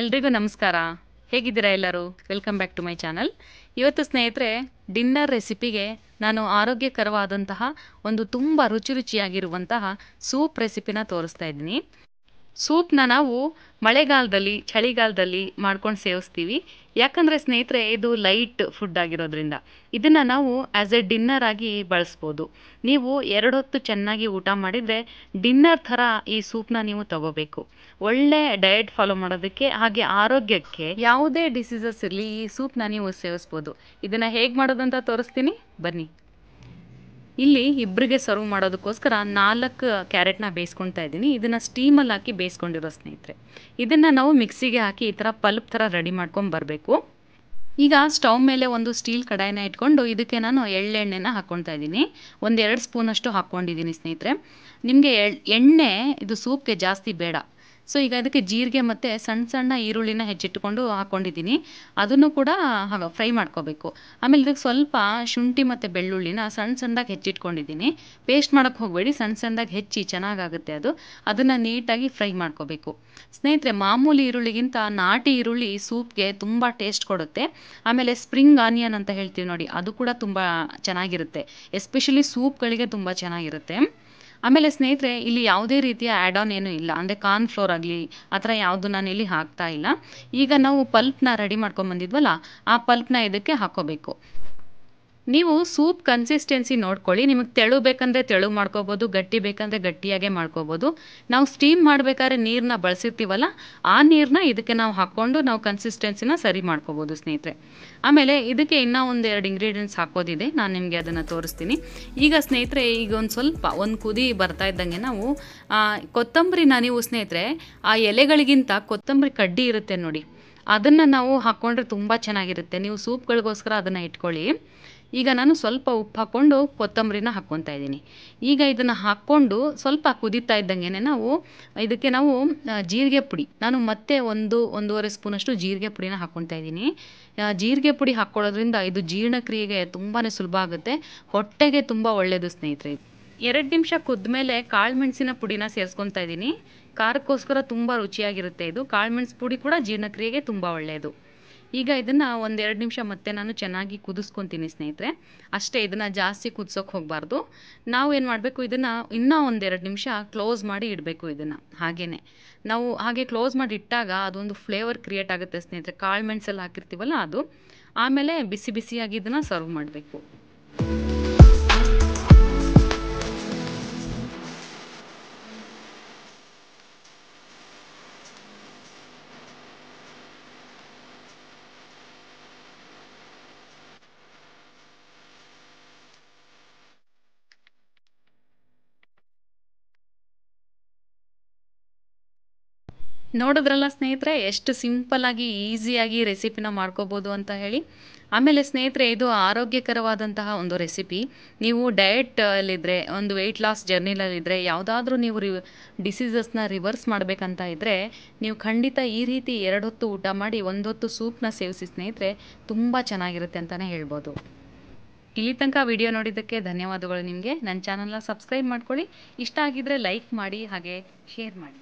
ಎಲ್ರಿಗೂ ನಮಸ್ಕಾರ ಹೇಗಿದ್ದೀರಾ ಎಲ್ಲರೂ welcome back to my channel ಇವತ್ತು ಸ್ನೇಹಿತರೆ ಡಿನ್ನರ್ ರೆಸಿಪಿಗೆ ನಾನು ಆರೋಗ್ಯಕರವಾದಂತಹ ಒಂದು ತುಂಬ ರುಚಿ ರುಚಿಯಾಗಿರುವಂತಹ ಸೂಪ್ ರೆಸಿಪಿನ ತೋರಿಸ್ತಾ ಇದ್ದೀನಿ ಸೂಪ್ನ ನಾವು ಮಳೆಗಾಲದಲ್ಲಿ ಚಳಿಗಾಲದಲ್ಲಿ ಮಾಡ್ಕೊಂಡು ಸೇವಿಸ್ತೀವಿ ಯಾಕಂದರೆ ಸ್ನೇಹಿತರೆ ಇದು ಲೈಟ್ ಫುಡ್ ಆಗಿರೋದ್ರಿಂದ ಇದನ್ನು ನಾವು ಆ್ಯಸ್ ಎ ಡಿನ್ನರ್ ಆಗಿ ಬಳಸ್ಬೋದು ನೀವು ಎರಡು ಹೊತ್ತು ಚೆನ್ನಾಗಿ ಊಟ ಮಾಡಿದರೆ ಡಿನ್ನರ್ ಥರ ಈ ಸೂಪ್ನ ನೀವು ತಗೋಬೇಕು ಒಳ್ಳೆ ಡಯಟ್ ಫಾಲೋ ಮಾಡೋದಕ್ಕೆ ಹಾಗೆ ಆರೋಗ್ಯಕ್ಕೆ ಯಾವುದೇ ಡಿಸೀಸಸ್ ಇರಲಿ ಈ ಸೂಪ್ನ ನೀವು ಸೇವಿಸ್ಬೋದು ಇದನ್ನು ಹೇಗೆ ಮಾಡೋದಂತ ತೋರಿಸ್ತೀನಿ ಬನ್ನಿ ಇಲ್ಲಿ ಇಬ್ಬರಿಗೆ ಸರ್ವ್ ಮಾಡೋದಕ್ಕೋಸ್ಕರ ನಾಲ್ಕು ಕ್ಯಾರೆಟ್ನ ಬೇಯಿಸ್ಕೊಳ್ತಾ ಇದ್ದೀನಿ ಇದನ್ನು ಸ್ಟೀಮಲ್ಲಿ ಹಾಕಿ ಬೇಯಿಸ್ಕೊಂಡಿರೋ ಸ್ನೇಹಿತರೆ ಇದನ್ನು ನಾವು ಮಿಕ್ಸಿಗೆ ಹಾಕಿ ಈ ಥರ ಪಲ್ಪ್ ಥರ ರೆಡಿ ಮಾಡ್ಕೊಂಡು ಬರಬೇಕು ಈಗ ಸ್ಟವ್ ಮೇಲೆ ಒಂದು ಸ್ಟೀಲ್ ಕಡಾಯನ ಇಟ್ಕೊಂಡು ಇದಕ್ಕೆ ನಾನು ಎಳ್ಳೆಣ್ಣೆನ ಹಾಕ್ಕೊಳ್ತಾ ಇದ್ದೀನಿ ಒಂದೆರಡು ಸ್ಪೂನಷ್ಟು ಹಾಕ್ಕೊಂಡಿದ್ದೀನಿ ಸ್ನೇಹಿತರೆ ನಿಮಗೆ ಎಣ್ಣೆ ಇದು ಸೂಪ್ಗೆ ಜಾಸ್ತಿ ಬೇಡ ಸೊ ಈಗ ಅದಕ್ಕೆ ಜೀರಿಗೆ ಮತ್ತು ಸಣ್ಣ ಸಣ್ಣ ಈರುಳ್ಳಿನ ಹೆಚ್ಚಿಟ್ಕೊಂಡು ಹಾಕ್ಕೊಂಡಿದ್ದೀನಿ ಅದನ್ನು ಕೂಡ ಹಾಗೆ ಫ್ರೈ ಮಾಡ್ಕೋಬೇಕು ಆಮೇಲೆ ಇದಕ್ಕೆ ಸ್ವಲ್ಪ ಶುಂಠಿ ಮತ್ತು ಬೆಳ್ಳುಳ್ಳಿನ ಸಣ್ಣ ಸಣ್ಣದಾಗಿ ಹೆಚ್ಚಿಟ್ಕೊಂಡಿದ್ದೀನಿ ಪೇಸ್ಟ್ ಮಾಡೋಕ್ಕೆ ಹೋಗಬೇಡಿ ಸಣ್ಣ ಸಣ್ಣದಾಗಿ ಹೆಚ್ಚಿ ಚೆನ್ನಾಗಾಗುತ್ತೆ ಅದು ಅದನ್ನು ನೀಟಾಗಿ ಫ್ರೈ ಮಾಡ್ಕೋಬೇಕು ಸ್ನೇಹಿತರೆ ಮಾಮೂಲಿ ಈರುಳ್ಳಿಗಿಂತ ನಾಟಿ ಈರುಳ್ಳಿ ಸೂಪ್ಗೆ ತುಂಬ ಟೇಸ್ಟ್ ಕೊಡುತ್ತೆ ಆಮೇಲೆ ಸ್ಪ್ರಿಂಗ್ ಆನಿಯನ್ ಅಂತ ಹೇಳ್ತೀವಿ ನೋಡಿ ಅದು ಕೂಡ ತುಂಬ ಚೆನ್ನಾಗಿರುತ್ತೆ ಎಸ್ಪೆಷಲಿ ಸೂಪ್ಗಳಿಗೆ ತುಂಬ ಚೆನ್ನಾಗಿರುತ್ತೆ ಆಮೇಲೆ ಸ್ನೇಹಿತರೆ ಇಲ್ಲಿ ಯಾವುದೇ ರೀತಿಯ ಆ್ಯಡ್ ಆನ್ ಏನೂ ಇಲ್ಲ ಅಂದರೆ ಕಾರ್ನ್ ಫ್ಲೋರ್ ಆಗಲಿ ಆ ಥರ ಯಾವುದು ಇಲ್ಲಿ ಹಾಕ್ತಾ ಇಲ್ಲ ಈಗ ನಾವು ಪಲ್ಪನ್ನ ರೆಡಿ ಬಂದಿದ್ವಲ್ಲ ಆ ಪಲ್ಪನ್ನ ಇದಕ್ಕೆ ಹಾಕ್ಕೋಬೇಕು ನೀವು ಸೂಪ್ ಕನ್ಸಿಸ್ಟೆನ್ಸಿ ನೋಡ್ಕೊಳ್ಳಿ ನಿಮಗೆ ತೆಳು ಬೇಕಂದರೆ ತೆಳು ಮಾಡ್ಕೋಬೋದು ಗಟ್ಟಿ ಬೇಕಂದರೆ ಗಟ್ಟಿಯಾಗೆ ಮಾಡ್ಕೋಬೋದು ನಾವು ಸ್ಟೀಮ್ ಮಾಡಬೇಕಾದ್ರೆ ನೀರನ್ನ ಬಳಸಿರ್ತೀವಲ್ಲ ಆ ನೀರನ್ನ ಇದಕ್ಕೆ ನಾವು ಹಾಕ್ಕೊಂಡು ನಾವು ಕನ್ಸಿಸ್ಟೆನ್ಸಿನ ಸರಿ ಮಾಡ್ಕೋಬೋದು ಸ್ನೇಹಿತರೆ ಆಮೇಲೆ ಇದಕ್ಕೆ ಇನ್ನೂ ಒಂದೆರಡು ಇಂಗ್ರೀಡಿಯೆಂಟ್ಸ್ ಹಾಕೋದಿದೆ ನಾನು ನಿಮಗೆ ಅದನ್ನು ತೋರಿಸ್ತೀನಿ ಈಗ ಸ್ನೇಹಿತರೆ ಈಗ ಒಂದು ಸ್ವಲ್ಪ ಒಂದು ಕುದಿ ಬರ್ತಾ ಇದ್ದಂಗೆ ನಾವು ಕೊತ್ತಂಬರಿನ ನೀವು ಸ್ನೇಹಿತರೆ ಆ ಎಲೆಗಳಿಗಿಂತ ಕೊತ್ತಂಬರಿ ಕಡ್ಡಿ ಇರುತ್ತೆ ನೋಡಿ ಅದನ್ನು ನಾವು ಹಾಕ್ಕೊಂಡ್ರೆ ತುಂಬ ಚೆನ್ನಾಗಿರುತ್ತೆ ನೀವು ಸೂಪ್ಗಳಿಗೋಸ್ಕರ ಅದನ್ನು ಇಟ್ಕೊಳ್ಳಿ ಈಗ ನಾನು ಸ್ವಲ್ಪ ಉಪ್ಪು ಹಾಕ್ಕೊಂಡು ಕೊತ್ತಂಬರಿನ ಹಾಕ್ಕೊತಾ ಇದ್ದೀನಿ ಈಗ ಇದನ್ನು ಹಾಕ್ಕೊಂಡು ಸ್ವಲ್ಪ ಕುದೀತಾ ಇದ್ದಂಗೆನೆ ನಾವು ಇದಕ್ಕೆ ನಾವು ಜೀರಿಗೆ ಪುಡಿ ನಾನು ಮತ್ತೆ ಒಂದು ಒಂದೂವರೆ ಸ್ಪೂನಷ್ಟು ಜೀರಿಗೆ ಪುಡಿನ ಹಾಕ್ಕೊತಾ ಇದ್ದೀನಿ ಜೀರಿಗೆ ಪುಡಿ ಹಾಕ್ಕೊಳ್ಳೋದ್ರಿಂದ ಇದು ಜೀರ್ಣಕ್ರಿಯೆಗೆ ತುಂಬಾ ಸುಲಭ ಆಗುತ್ತೆ ಹೊಟ್ಟೆಗೆ ತುಂಬ ಒಳ್ಳೆಯದು ಸ್ನೇಹಿತರೆ ಎರಡು ನಿಮಿಷ ಕಾಳು ಕಾಳುಮೆಣಸಿನ ಪುಡಿನ ಸೇರಿಸ್ಕೊತಾ ಇದ್ದೀನಿ ಖಾರಕ್ಕೋಸ್ಕರ ತುಂಬ ರುಚಿಯಾಗಿರುತ್ತೆ ಇದು ಕಾಳುಮೆಣಸು ಪುಡಿ ಕೂಡ ಜೀರ್ಣಕ್ರಿಯೆಗೆ ತುಂಬ ಒಳ್ಳೆಯದು ಈಗ ಇದನ್ನು ಒಂದೆರಡು ನಿಮಿಷ ಮತ್ತೆ ನಾನು ಚೆನ್ನಾಗಿ ಕುದಿಸ್ಕೊತೀನಿ ಸ್ನೇಹಿತರೆ ಅಷ್ಟೇ ಇದನ್ನು ಜಾಸ್ತಿ ಕುದಿಸೋಕೆ ಹೋಗಬಾರ್ದು ನಾವು ಏನು ಮಾಡಬೇಕು ಇದನ್ನು ಇನ್ನೂ ಒಂದೆರಡು ನಿಮಿಷ ಕ್ಲೋಸ್ ಮಾಡಿ ಇಡಬೇಕು ಇದನ್ನು ಹಾಗೆಯೇ ನಾವು ಹಾಗೆ ಕ್ಲೋಸ್ ಮಾಡಿ ಇಟ್ಟಾಗ ಅದೊಂದು ಫ್ಲೇವರ್ ಕ್ರಿಯೇಟ್ ಆಗುತ್ತೆ ಸ್ನೇಹಿತರೆ ಕಾಳು ಮೆಣಸೆಲ್ಲ ಹಾಕಿರ್ತೀವಲ್ಲ ಅದು ಆಮೇಲೆ ಬಿಸಿ ಬಿಸಿಯಾಗಿ ಇದನ್ನು ಸರ್ವ್ ಮಾಡಬೇಕು ನೋಡಿದ್ರಲ್ಲ ಸ್ನೇಹಿತರೆ ಎಷ್ಟು ಸಿಂಪಲ್ಲಾಗಿ ಈಸಿಯಾಗಿ ರೆಸಿಪಿನ ಮಾಡ್ಕೋಬೋದು ಅಂತ ಹೇಳಿ ಆಮೇಲೆ ಸ್ನೇಹಿತರೆ ಇದು ಆರೋಗ್ಯಕರವಾದಂತಹ ಒಂದು ರೆಸಿಪಿ ನೀವು ಡಯಟಲ್ಲಿದ್ದರೆ ಒಂದು ವೆಯ್ಟ್ ಲಾಸ್ ಜರ್ನಿಲಲ್ಲಿದ್ದರೆ ಯಾವುದಾದ್ರೂ ನೀವು ರಿ ಡಿಸೀಸಸ್ನ ರಿವರ್ಸ್ ಮಾಡಬೇಕಂತ ಇದ್ದರೆ ನೀವು ಖಂಡಿತ ಈ ರೀತಿ ಎರಡು ಹೊತ್ತು ಊಟ ಮಾಡಿ ಒಂದೊತ್ತು ಸೂಪ್ನ ಸೇವಿಸಿ ಸ್ನೇಹಿತರೆ ತುಂಬ ಚೆನ್ನಾಗಿರುತ್ತೆ ಅಂತಲೇ ಹೇಳ್ಬೋದು ಇಲ್ಲಿ ತನಕ ವಿಡಿಯೋ ನೋಡಿದ್ದಕ್ಕೆ ಧನ್ಯವಾದಗಳು ನಿಮಗೆ ನನ್ನ ಚಾನಲ್ನ ಸಬ್ಸ್ಕ್ರೈಬ್ ಮಾಡ್ಕೊಳ್ಳಿ ಇಷ್ಟ ಆಗಿದ್ದರೆ ಲೈಕ್ ಮಾಡಿ ಹಾಗೆ ಶೇರ್ ಮಾಡಿ